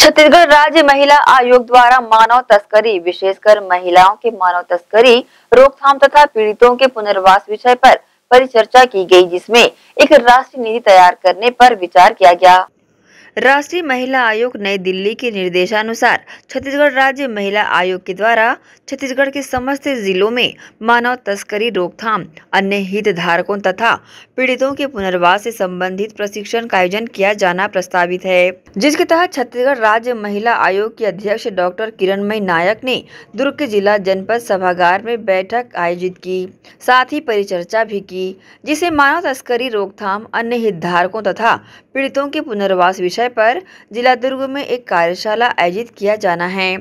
छत्तीसगढ़ राज्य महिला आयोग द्वारा मानव तस्करी विशेषकर महिलाओं के मानव तस्करी रोकथाम तथा पीड़ितों के पुनर्वास विषय पर परिचर्चा की गई जिसमें एक राष्ट्रीय नीति तैयार करने पर विचार किया गया राष्ट्रीय महिला आयोग नई दिल्ली के निर्देशानुसार छत्तीसगढ़ राज्य महिला आयोग के द्वारा छत्तीसगढ़ के समस्त जिलों में मानव तस्करी रोकथाम अन्य हितधारकों तथा पीड़ितों के पुनर्वास से संबंधित प्रशिक्षण का आयोजन किया जाना प्रस्तावित है जिसके तहत छत्तीसगढ़ राज्य महिला आयोग की अध्यक्ष डॉक्टर किरणमयी नायक ने दुर्ग के जिला जनपद सभागार में बैठक आयोजित की साथ ही परिचर्चा भी की जिसे मानव तस्करी रोकथाम अन्य हितधारकों तथा पीड़ितों के पुनर्वास विषय विषय पर जिला दुर्ग में एक कार्यशाला आयोजित किया जाना है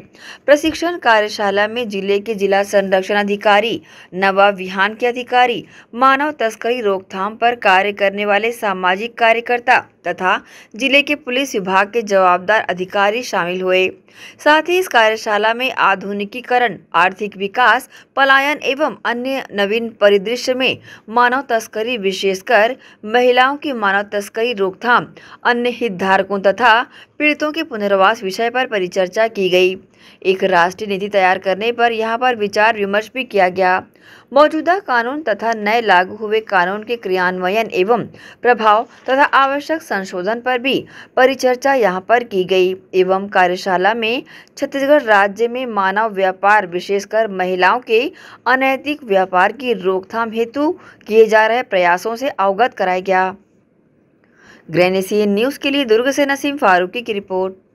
प्रशिक्षण कार्यशाला में जिले के जिला संरक्षण अधिकारी नवाब विहान के अधिकारी मानव तस्करी रोकथाम पर कार्य करने वाले सामाजिक कार्यकर्ता तथा जिले के पुलिस विभाग के जवाबदार अधिकारी शामिल हुए साथ ही इस कार्यशाला में आधुनिकीकरण आर्थिक विकास पलायन एवं अन्य नवीन परिदृश्य में मानव तस्करी विशेषकर महिलाओं की मानव तस्करी रोकथाम अन्य हितधारक शिक्षकों तथा पीड़ितों के पुनर्वास विषय पर परिचर्चा की गई एक राष्ट्रीय नीति तैयार करने पर यहाँ पर विचार विमर्श भी किया गया मौजूदा कानून तथा नए लागू हुए कानून के क्रियान्वयन एवं प्रभाव तथा आवश्यक संशोधन पर भी परिचर्चा यहाँ पर की गई एवं कार्यशाला में छत्तीसगढ़ राज्य में मानव व्यापार विशेषकर महिलाओं के अनैतिक व्यापार की रोकथाम हेतु किए जा रहे प्रयासों से अवगत कराया गया ग्रेनेसियन न्यूज़ के लिए दुर्ग से नसीम फारूकी की रिपोर्ट